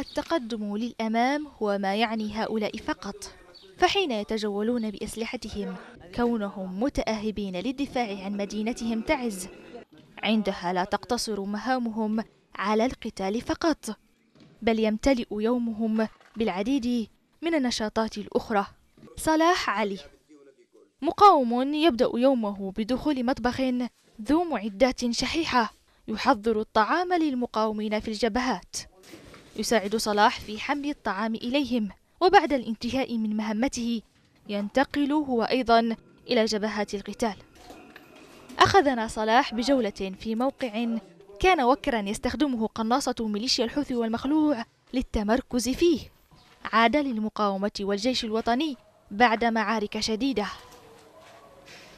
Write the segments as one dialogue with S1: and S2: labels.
S1: التقدم للأمام هو ما يعني هؤلاء فقط فحين يتجولون بأسلحتهم كونهم متأهبين للدفاع عن مدينتهم تعز عندها لا تقتصر مهامهم على القتال فقط بل يمتلئ يومهم بالعديد من النشاطات الأخرى صلاح علي مقاوم يبدأ يومه بدخول مطبخ ذو معدات شحيحة يحضر الطعام للمقاومين في الجبهات يساعد صلاح في حمل الطعام إليهم وبعد الانتهاء من مهمته ينتقل هو أيضا إلى جبهات القتال أخذنا صلاح بجولة في موقع كان وكرا يستخدمه قناصة ميليشيا الحوثي والمخلوع للتمركز فيه عاد للمقاومة والجيش الوطني بعد معارك شديدة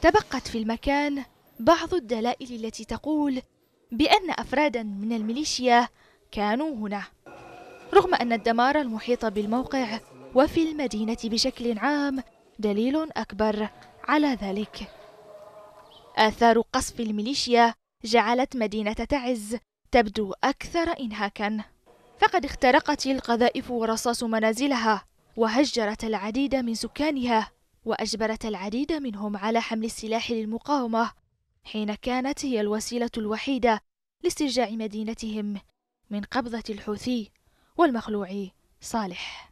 S1: تبقت في المكان بعض الدلائل التي تقول بأن أفرادا من الميليشيا كانوا هنا رغم أن الدمار المحيط بالموقع وفي المدينة بشكل عام دليل أكبر على ذلك آثار قصف الميليشيا جعلت مدينة تعز تبدو أكثر إنهاكا فقد اخترقت القذائف ورصاص منازلها وهجرت العديد من سكانها وأجبرت العديد منهم على حمل السلاح للمقاومة حين كانت هي الوسيلة الوحيدة لاسترجاع مدينتهم من قبضة الحوثي والمخلوع صالح